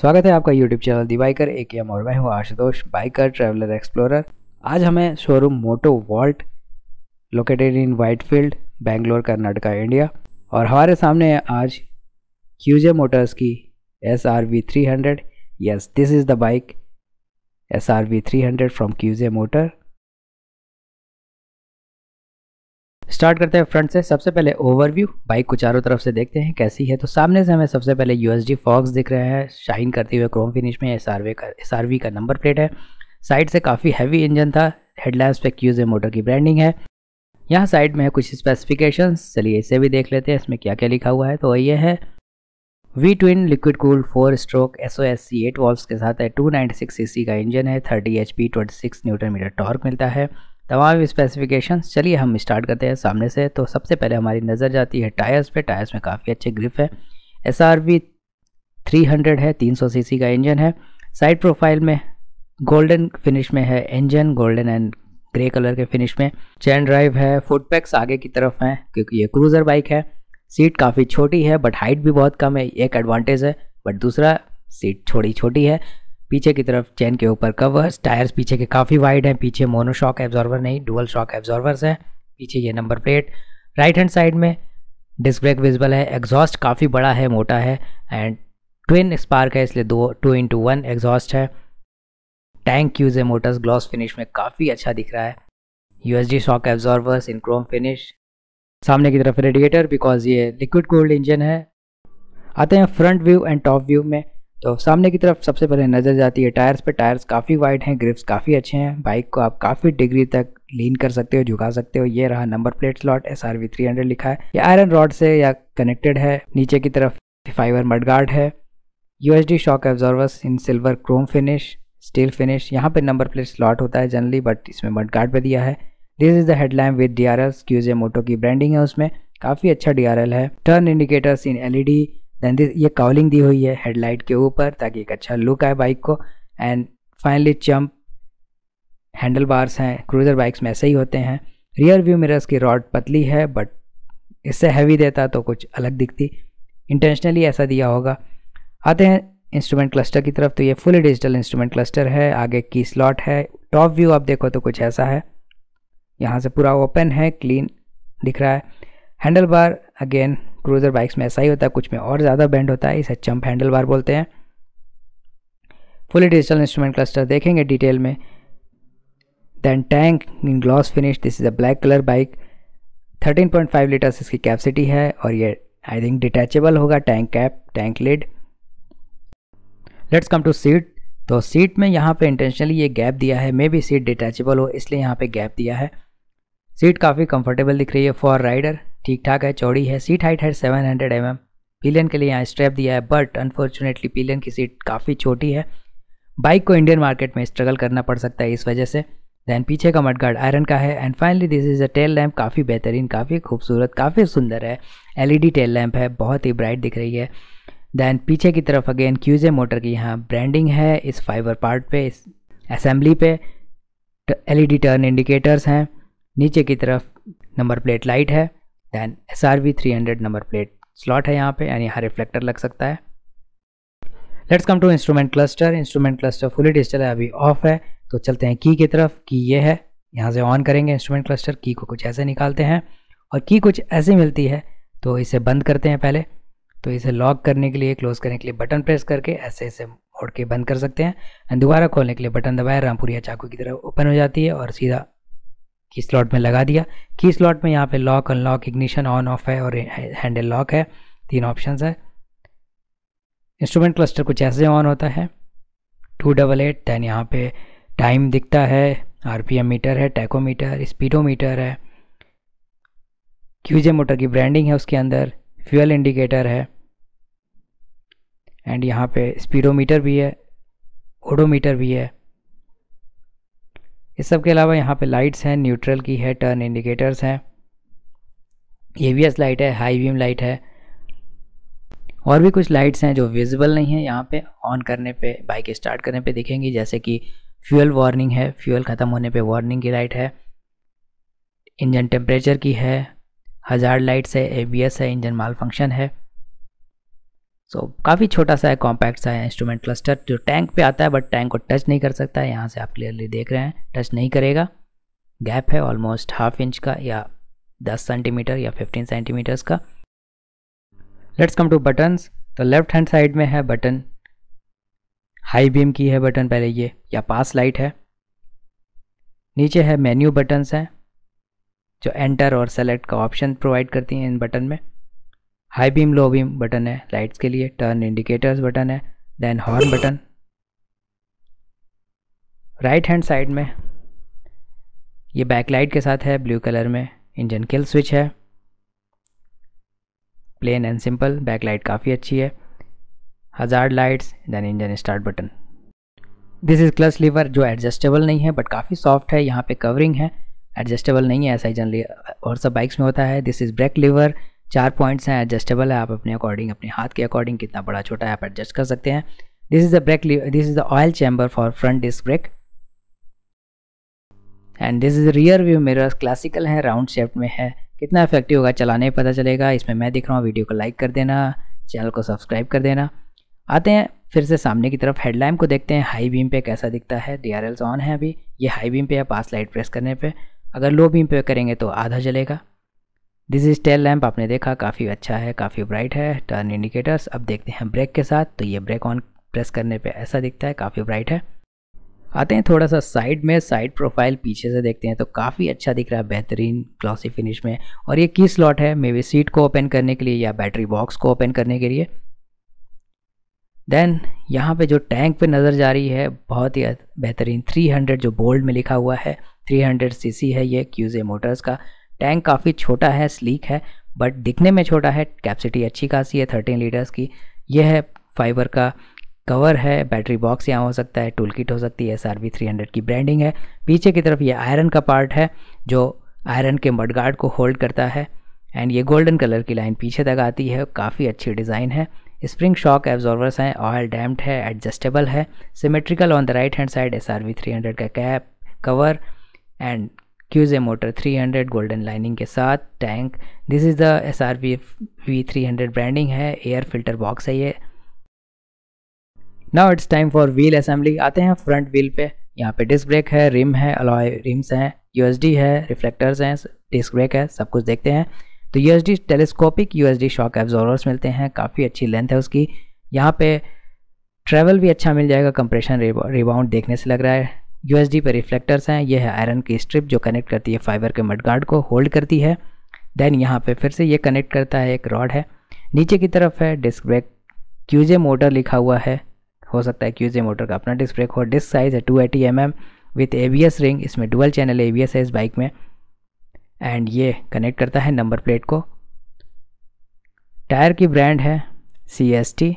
स्वागत है आपका YouTube channel the biker A K M और मैं हूँ आशुतोष बाइकर ट्रैवलर एक्सप्लोरर आज हमें showroom Moto Vault located in Whitefield Bangalore Karnataka India और हमारे सामने है आज क्यूजे मोटर्स की S R V three hundred yes this is the bike S R V three hundred from QJ Motor start करते हैं फ्रंट से सबसे पहले ओवरव्यू बाइक को चारों तरफ से देखते हैं कैसी है तो सामने से हमें सबसे पहले यू फॉक्स दिख रहा है शाइन करते हुए क्रोम फिनिश में एस का एस का नंबर प्लेट है साइड से काफ़ी हैवी इंजन था हेडलाइंस पे क्यूज मोटर की ब्रांडिंग है यहाँ साइड में है कुछ स्पेसिफिकेशन चलिए इसे भी देख लेते हैं इसमें क्या क्या लिखा हुआ है तो ये है V twin liquid cool four stroke S O S C eight valves के साथ है टू नाइन्टी सिक्स सी का इंजन है thirty H P twenty six newton metre torque मिलता है तमाम स्पेसिफिकेशन चलिए हम स्टार्ट करते हैं सामने से तो सबसे पहले हमारी नज़र जाती है टायर्स पे टायर्स में काफ़ी अच्छे ग्रिप है S R V three hundred है तीन सौ सी सी का इंजन है साइड प्रोफाइल में गोल्डन फिनिश में है engine golden and grey colour के फिनिश में चैन ड्राइव है फुट पैक्स आगे की तरफ हैं क्योंकि ये क्रूज़र बाइक है सीट काफ़ी छोटी है बट हाइट भी बहुत कम है एक एडवांटेज है बट दूसरा सीट थोड़ी छोटी है पीछे की तरफ चैन के ऊपर कवर्स टायर्स पीछे के काफ़ी वाइड हैं पीछे मोनोशॉक एब्जॉर्वर नहीं डुअल शॉक एब्जॉर्वर्स हैं पीछे ये number plate right hand side में डिस्क ब्रेक विजिबल है एग्जॉस्ट काफ़ी बड़ा है मोटा है एंड ट्विन स्पार्क है इसलिए दो टू इंटू वन एग्जॉस्ट है टैंक यूज है मोटर्स ग्लॉस फिनिश में काफ़ी अच्छा दिख रहा है U S D shock absorbers in chrome finish सामने की तरफ रेडिएटर बिकॉज ये लिक्विड कोल्ड इंजन है आते हैं front view and top view में तो सामने की तरफ सबसे पहले नज़र जाती है टायर्स पे टायर्स काफ़ी वाइड हैं ग्रिप्स काफ़ी अच्छे हैं बाइक को आप काफ़ी डिग्री तक लीन कर सकते हो झुका सकते हो ये रहा number plate slot S R V three hundred लिखा है ये आयरन रॉड से या कनेक्टेड है नीचे की तरफ फाइबर मडगार्ड है U H D shock absorbers in silver chrome finish steel finish यहाँ पर नंबर प्लेट स्लॉट होता है जनरली बट इसमें मडगार्ड पर दिया है this is the headline with D R S QJ Moto की ब्रांडिंग है उसमें काफ़ी अच्छा डी आर एल है turn indicators in L then this ये कॉलिंग दी हुई है हेडलाइट के ऊपर ताकि एक अच्छा लुक आए बाइक को and finally champ handle bars हैं क्रूज़र बाइक्स में ऐसे ही होते हैं रियर व्यू मिरर्स की रॉड पतली है बट इससे हैवी देता तो कुछ अलग दिखती इंटेंशनली ऐसा दिया होगा आते हैं इंस्ट्रूमेंट क्लस्टर की तरफ तो ये फुली डिजिटल इंस्ट्रूमेंट क्लस्टर है आगे की स्लॉट है टॉप व्यू आप देखो तो कुछ ऐसा है यहाँ से पूरा ओपन है क्लीन दिख रहा है handle bar again cruiser bikes में ऐसा ही होता है कुछ में और ज़्यादा बैंड होता है इसे चंप हैंडल बार बोलते हैं फुली डिजिटल इंस्ट्रूमेंट क्लस्टर देखेंगे डिटेल में then tank in gloss finish this is a black colour bike 13.5 litres इसकी कैपेसिटी है और ये आई थिंक डिटैचेबल होगा tank cap tank lid let's come to seat तो सीट में यहाँ पे इंटेंशनली ये गैप दिया है मे बी सीट डिटैचेबल हो इसलिए यहाँ पे गैप दिया है सीट काफ़ी कंफर्टेबल दिख रही है फॉर राइडर ठीक ठाक है चौड़ी है सीट हाइट है seven hundred M M pillion के लिए यहाँ स्ट्रैप दिया है बट अनफॉर्चुनेटली पिलियन की सीट काफ़ी छोटी है बाइक को इंडियन मार्केट में स्ट्रगल करना पड़ सकता है इस वजह से दैन पीछे का मडगार्ड आयरन का है and finally this is a tail lamp काफ़ी बेहतरीन काफ़ी खूबसूरत काफ़ी सुंदर है एलईडी टेल लैम्प है बहुत ही ब्राइट दिख रही है दैन पीछे की तरफ अगेन क्यूजे मोटर की यहाँ ब्रांडिंग है इस फाइबर पार्ट पे इस असेंबली पे एलईडी टर्न इंडिकेटर्स हैं नीचे की तरफ नंबर प्लेट लाइट है then S R V three hundred number plate slot है यहाँ पे यानी यहाँ रिफ्लेक्टर लग सकता है let's come to instrument cluster instrument cluster fully digital है अभी ऑफ है तो चलते हैं की की तरफ की ये है यहाँ से ऑन करेंगे इंस्ट्रूमेंट क्लस्टर की को कुछ ऐसे निकालते हैं और की कुछ ऐसे मिलती है तो इसे बंद करते हैं पहले तो इसे लॉक करने के लिए क्लोज करने के लिए बटन प्रेस करके ऐसे ऐसे मोड़ के बंद कर सकते हैं एंड दोबारा खोलने के लिए बटन दबाया रामपुरिया चाकू की तरह ओपन हो जाती है और सीधा की स्लॉट में लगा दिया की स्लॉट में यहाँ पे lock unlock ignition on off है और हैंडल लॉक है तीन ऑप्शन है इंस्ट्रूमेंट क्लस्टर कुछ ऐसे ऑन होता है टू डबल एट दैन यहाँ पे टाइम दिखता है आरपीएम मीटर है टैकोमीटर स्पीडोमीटर है क्यूजे मोटर की ब्रांडिंग है उसके अंदर फ्यूल इंडिकेटर है एंड यहाँ पे स्पीडोमीटर भी है ओडोमीटर भी है इस सब के अलावा यहाँ पे लाइट्स हैं न्यूट्रल की है टर्न इंडिकेटर्स हैं एस लाइट है हाई बीम लाइट है और भी कुछ लाइट्स हैं जो विजिबल नहीं है यहाँ पे ऑन करने पे बाइक स्टार्ट करने पे दिखेंगी जैसे कि फ्यूल वार्निंग है फ्यूल ख़त्म होने पे वार्निंग की लाइट है इंजन टेम्परेचर की है हज़ार लाइट्स है ए है इंजन माल फंक्शन है सो so, काफ़ी छोटा सा है कॉम्पैक्ट सा है इंस्ट्रूमेंट क्लस्टर जो टैंक पे आता है बट टैंक को टच नहीं कर सकता है यहाँ से आप क्लियरली देख रहे हैं टच नहीं करेगा गैप है ऑलमोस्ट हाफ इंच का या 10 सेंटीमीटर या 15 सेंटीमीटर्स का लेट्स कम टू बटन्स तो लेफ्ट हैंड साइड में है बटन हाई बीम की है बटन पहले ये या पास लाइट है नीचे है मेन्यू बटन्स हैं जो एंटर और सेलेक्ट का ऑप्शन प्रोवाइड करती हैं इन बटन में high beam low beam button है लाइट्स के लिए टर्न इंडिकेटर्स बटन है then horn button right hand side में ये लाइट के साथ है ब्लू कलर में इंजन किल स्विच है plain and simple back light काफ़ी अच्छी है hazard lights then engine start button this is clutch lever जो एडजस्टेबल नहीं है बट काफ़ी सॉफ्ट है यहाँ पे कवरिंग है एडजस्टेबल नहीं है ऐसा ही जनरली और सब बाइक्स में होता है दिस इज़ ब्रेक लीवर चार पॉइंट्स हैं एडजस्टेबल है आप अपने अकॉर्डिंग अपने हाथ के अकॉर्डिंग कितना बड़ा छोटा है आप एडजस्ट कर सकते हैं this is the brake this is the oil chamber for front disc brake and this is rear view mirror classical है राउंड शेप में है कितना इफेक्टिव होगा चलाने पता चलेगा इसमें मैं दिख रहा हूँ वीडियो को लाइक कर देना चैनल को सब्सक्राइब कर देना आते हैं फिर से सामने की तरफ हेडलाइम को देखते हैं हाई बीम पे कैसा दिखता है डी आर ऑन है अभी ये हाई बीम पे है पास लाइट प्रेस करने पे अगर लो बीम पे करेंगे तो आधा जलेगा इज टेल लैम्प आपने देखा काफ़ी अच्छा है काफ़ी ब्राइट है टर्न इंडिकेटर्स अब देखते हैं ब्रेक के साथ तो ये ब्रेक ऑन प्रेस करने पे ऐसा दिखता है काफ़ी ब्राइट है आते हैं थोड़ा सा साइड में साइड प्रोफाइल पीछे से देखते हैं तो काफ़ी अच्छा दिख रहा है बेहतरीन क्लॉसी फिनिश में और ये की स्लॉट है मे बी सीट को ओपन करने के लिए या बैटरी बॉक्स को ओपन करने के लिए देन यहाँ पे जो टैंक पे नज़र जा रही है बहुत ही बेहतरीन 300 जो बोल्ड में लिखा हुआ है 300 सीसी है ये क्यूजे मोटर्स का टैंक काफ़ी छोटा है स्लीक है बट दिखने में छोटा है कैपेसिटी अच्छी खासी है थर्टीन लीटर्स की यह है फाइबर का कवर है बैटरी बॉक्स यहाँ हो सकता है टूल किट हो सकती है एस आर थ्री हंड्रेड की ब्रांडिंग है पीछे की तरफ ये आयरन का पार्ट है जो आयरन के मडगार्ड को होल्ड करता है एंड ये गोल्डन कलर की लाइन पीछे तक आती है काफ़ी अच्छी डिज़ाइन है स्प्रिंग शॉक एब्जॉर्वर्स हैं ऑयल डैम्प्ड है एडजस्टेबल है symmetrical on the right hand side S R V three hundred का cap cover and QJ motor 300 golden lining के साथ tank this is the S R V V three hundred branding है air filter box है ये now it's time for wheel assembly आते हैं front wheel पे यहाँ पे डिस्क ब्रेक है रिम है अलॉय रिम्स हैं यू है रिफ्लेक्टर्स हैं डिस्क ब्रेक है सब कुछ देखते हैं तो U telescopic U shock absorbers मिलते हैं काफ़ी अच्छी लेंथ है उसकी यहाँ पे ट्रैवल भी अच्छा मिल जाएगा कंप्रेशन रिबाउंड देखने से लग रहा है यूएसडी पर रिफ्लेक्टर्स हैं ये है आयरन की स्ट्रिप जो कनेक्ट करती है फाइबर के मडगार्ड को होल्ड करती है देन यहाँ पे फिर से ये कनेक्ट करता है एक रॉड है नीचे की तरफ है डिस्क ब्रेक क्यूजे मोटर लिखा हुआ है हो सकता है क्यूजे मोटर का अपना डिस्क ब्रेक हो डिस्क साइज है two eighty M M with A S ring इसमें डुअल चैनल ए एस है इस बाइक में एंड ये कनेक्ट करता है नंबर प्लेट को टायर की ब्रांड है C S T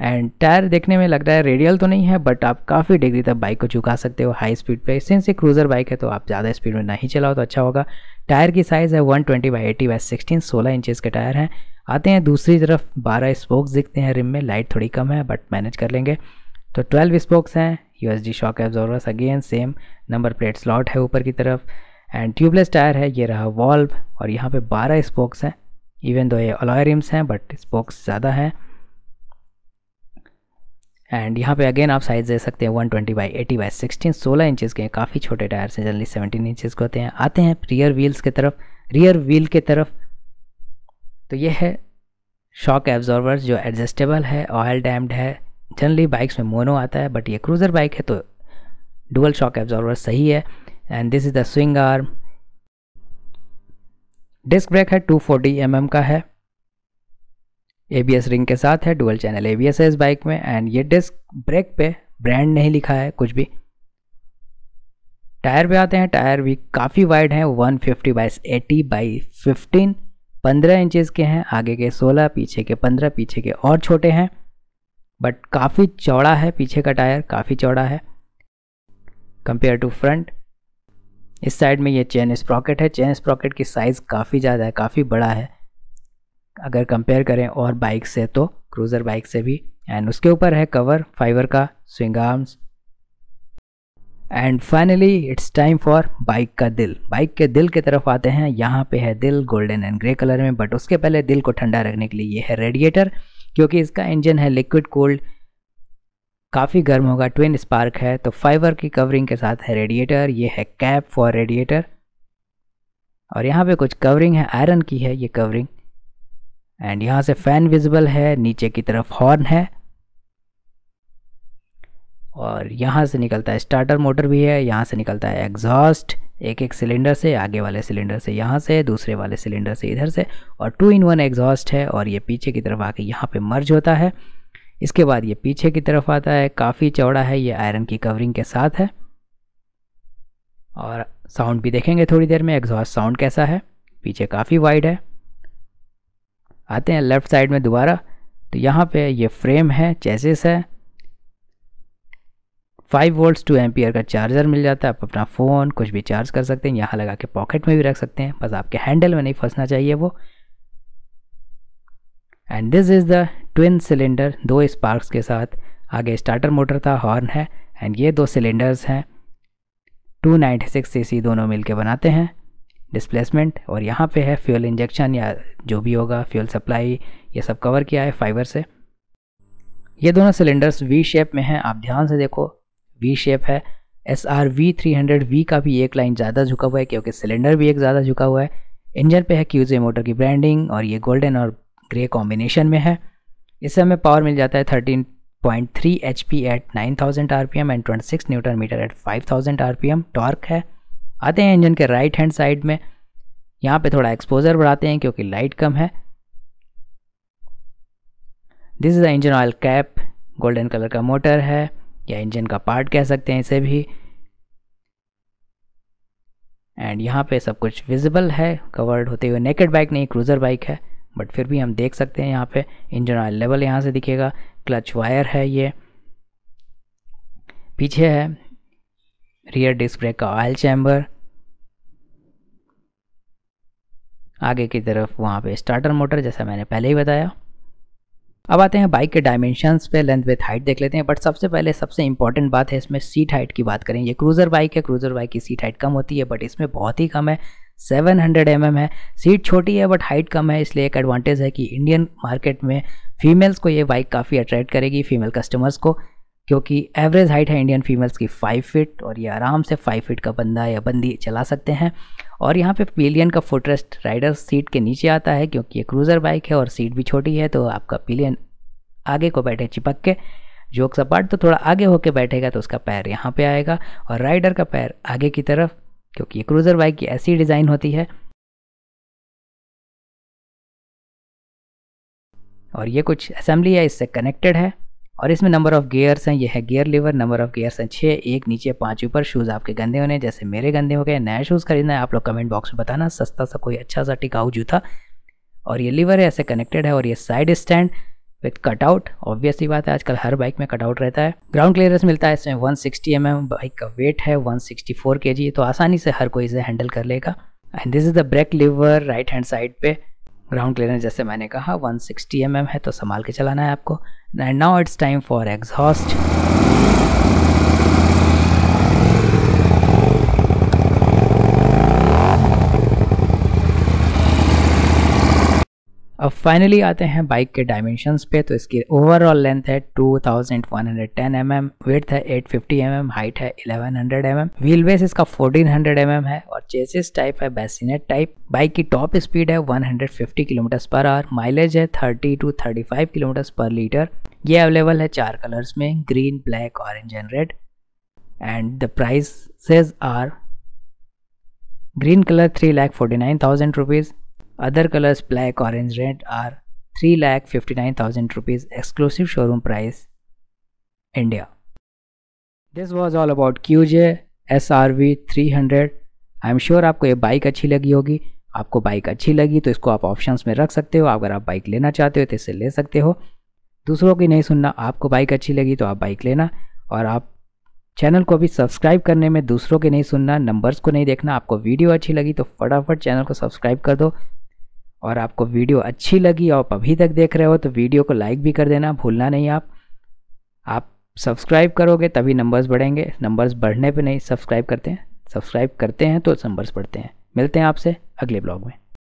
and tyre देखने में लग रहा है रेडियल तो नहीं है बट आप काफ़ी डिग्री तक बाइक को चुका सकते हो हाई स्पीड पे सिंस ये क्रूज़र बाइक है तो आप ज़्यादा स्पीड में नहीं चलाओ तो अच्छा होगा टायर की साइज़ है 120 twenty by eighty by sixteen सोलह इंचज़ के टायर हैं आते हैं दूसरी तरफ बारह स्पोक्स दिखते हैं रिम में लाइट थोड़ी कम है बट मैनेज कर लेंगे तो ट्वेल्व स्पोक्स हैं U S D shock absorbers again same number plate slot है ऊपर की तरफ एंड ट्यूबलेस टायर है ये रहा वॉल्व और यहाँ पर बारह स्पोक्स हैं इवन दो ये अलॉय रिम्स हैं बट स्पोक्स ज़्यादा हैं एंड यहाँ पे अगेन आप साइज़ दे सकते हैं one twenty by eighty by sixteen सोलह इंचज़ के काफ़ी छोटे टायर्स हैं जनरली सेवनटीन इंचज के होते हैं आते हैं रियर व्हील्स की तरफ रियर व्हील के तरफ तो ये है शॉक एब्जॉर्वर जो एडजस्टेबल है ऑयल डैम्ड है जनरली बाइक्स में मोनो आता है बट ये क्रूज़र बाइक है तो डुअल शॉक एब्जॉर्वर सही है and this is the swing arm disc brake है 240 फोर्टी mm का है एबीएस रिंग के साथ है डुअल चैनल एबीएस है इस बाइक में एंड ये डिस्क ब्रेक पे ब्रांड नहीं लिखा है कुछ भी टायर पे आते हैं टायर भी काफ़ी वाइड हैं 150 fifty by eighty by fifteen पंद्रह इंचज़ के हैं आगे के 16 पीछे के 15 पीछे के और छोटे हैं बट काफ़ी चौड़ा है पीछे का टायर काफ़ी चौड़ा है कंपेयर टू फ्रंट इस साइड में ये चेन स्प्रॉकेट है चेन स्प्रॉकेट की साइज़ काफ़ी ज़्यादा है काफ़ी बड़ा है अगर कंपेयर करें और बाइक से तो क्रूज़र बाइक से भी एंड उसके ऊपर है कवर फाइबर का swing arms and finally it's time for bike का दिल बाइक के दिल की तरफ आते हैं यहाँ पे है दिल गोल्डन एंड ग्रे कलर में बट उसके पहले दिल को ठंडा रखने के लिए ये है रेडिएटर क्योंकि इसका इंजन है लिक्विड कोल्ड काफ़ी गर्म होगा ट्विन स्पार्क है तो फाइबर की कवरिंग के साथ है रेडिएटर ये है कैप फॉर रेडिएटर और यहाँ पे कुछ कवरिंग है आयरन की है ये कवरिंग एंड यहाँ से फैन विजिबल है नीचे की तरफ हॉर्न है और यहाँ से निकलता है स्टार्टर मोटर भी है यहाँ से निकलता है एग्जॉस्ट एक एक सिलेंडर से आगे वाले सिलेंडर से यहाँ से दूसरे वाले सिलेंडर से इधर से और टू इन वन एग्जॉस्ट है और ये पीछे की तरफ आके यहाँ पे मर्ज होता है इसके बाद ये पीछे की तरफ आता है काफ़ी चौड़ा है ये आयरन की कवरिंग के साथ है और साउंड भी देखेंगे थोड़ी देर में एग्जॉस्ट साउंड कैसा है पीछे काफ़ी वाइड है आते हैं लेफ़्ट साइड में दोबारा तो यहाँ पे ये फ्रेम है चेसिस है फाइव वोल्ट्स टू एम्पियर का चार्जर मिल जाता है आप अपना फ़ोन कुछ भी चार्ज कर सकते हैं यहाँ लगा के पॉकेट में भी रख सकते हैं बस आपके हैंडल में नहीं फंसना चाहिए वो and this is the twin cylinder दो स्पार्क्स के साथ आगे स्टार्टर मोटर था हॉर्न है एंड ये दो सिलेंडर्स हैं 296 सीसी दोनों मिलके बनाते हैं डिस्प्लेसमेंट और यहाँ पे है फ्यूल इंजेक्शन या जो भी होगा फ्यूल सप्लाई ये सब कवर किया है फाइबर से ये दोनों सिलेंडर्स वी शेप में हैं आप ध्यान से देखो वी शेप है S R V three hundred V का भी एक लाइन ज़्यादा झुका हुआ है क्योंकि सिलेंडर भी एक ज़्यादा झुका हुआ है इंजन पे है क्यूजे मोटर की ब्रांडिंग और ये गोल्डन और ग्रे कॉम्बिनेशन में है इससे हमें पावर मिल जाता है thirteen point three H P at nine thousand R P M and twenty six newton metre at five thousand R P M torque है आते हैं इंजन के राइट हैंड साइड में यहाँ पे थोड़ा एक्सपोजर बढ़ाते हैं क्योंकि लाइट कम है this is the engine oil cap golden colour का मोटर है या इंजन का पार्ट कह सकते हैं इसे भी एंड यहाँ पे सब कुछ विजिबल है कवर्ड होते हुए नेकेड बाइक नहीं क्रूज़र बाइक है बट फिर भी हम देख सकते हैं यहाँ पे इंजन ऑयल लेवल यहाँ से दिखेगा क्लच वायर है ये पीछे है रियर डिस्क ब्रेक का ऑयल चैम्बर आगे की तरफ वहाँ पे स्टार्टर मोटर जैसा मैंने पहले ही बताया अब आते हैं बाइक के डायमेंशंस पे लेंथ विथ हाइट देख लेते हैं बट सबसे पहले सबसे इंपॉर्टेंट बात है इसमें सीट हाइट की बात करें ये क्रूज़र बाइक है क्रूज़र बाइक की सीट हाइट कम होती है बट इसमें बहुत ही कम है 700 हंड्रेड mm है सीट छोटी है बट हाइट कम है इसलिए एक एडवांटेज है कि इंडियन मार्केट में फीमेल्स को ये बाइक काफ़ी अट्रैक्ट करेगी फीमेल कस्टमर्स को क्योंकि एवरेज हाइट है इंडियन फीमेल्स की फाइव फिट और ये आराम से फाइव फिट का बंदा या बंदी चला सकते हैं और यहाँ पे पिलियन का फुटरेस्ट राइडर सीट के नीचे आता है क्योंकि ये क्रूज़र बाइक है और सीट भी छोटी है तो आपका पिलियन आगे को बैठे चिपक के जोक सपाट तो थोड़ा आगे होके बैठेगा तो उसका पैर यहाँ पे आएगा और राइडर का पैर आगे की तरफ क्योंकि ये क्रूज़र बाइक की ऐसी डिज़ाइन होती है और ये कुछ असेंबली है इससे कनेक्टेड है और इसमें नंबर ऑफ गियर्स हैं ये है gear lever number of gears हैं छः एक नीचे पाँच ऊपर शूज़ आपके गंदे होने जैसे मेरे गंदे हो गए नया शूज़ खरीदना है आप लोग कमेंट बॉक्स में बताना सस्ता सा कोई अच्छा सा टिकाऊ जूता और ये लीवर है ऐसे कनेक्टेड है और ये side stand with cutout obviously बात है आजकल हर बाइक में कटआउट रहता है ग्राउंड क्लियरेंस मिलता है इसमें वन सिक्सटी mm, बाइक का वेट है वन सिक्सटी तो आसानी से हर कोई इसे हैंडल कर लेगा and this is the brake lever right hand side पे ग्राउंड क्लियरेंस जैसे मैंने कहा 160 सिक्सटी mm है तो संभाल के चलाना है आपको and now it's time for exhaust अब फाइनली आते हैं बाइक के डायमेंशंस पे तो इसकी ओवरऑल लेंथ है 2110 mm, विड्थ है 850 mm, हाइट है 1100 mm, व्हील बेस इसका 1400 mm है और चेसिस टाइप है बेसिनेट टाइप बाइक की टॉप स्पीड है 150 किलोमीटर पर आवर माइलेज है 30 टू 35 किलोमीटर पर लीटर ये अवेलेबल है चार कलर्स में green black orange and red and the price are green colour three lakh forty nine thousand rupees Other colors black, orange, red are thousand rupees exclusive showroom price India. This was all about Q J S R V three hundred I am sure आपको ये bike अच्छी लगी होगी आपको bike अच्छी लगी तो इसको आप ऑप्शंस में रख सकते हो अगर आप बाइक लेना चाहते हो तो इसे ले सकते हो दूसरों की नहीं सुनना आपको बाइक अच्छी लगी तो आप बाइक लेना और आप चैनल को भी सब्सक्राइब करने में दूसरों के नहीं सुनना नंबर्स को नहीं देखना आपको वीडियो अच्छी लगी तो फटाफट चैनल को सब्सक्राइब कर दो और आपको वीडियो अच्छी लगी आप अभी तक देख रहे हो तो वीडियो को लाइक भी कर देना भूलना नहीं आप आप सब्सक्राइब करोगे तभी नंबर्स बढ़ेंगे नंबर्स बढ़ने पे नहीं सब्सक्राइब करते हैं सब्सक्राइब करते हैं तो नंबर्स बढ़ते हैं मिलते हैं आपसे अगले ब्लॉग में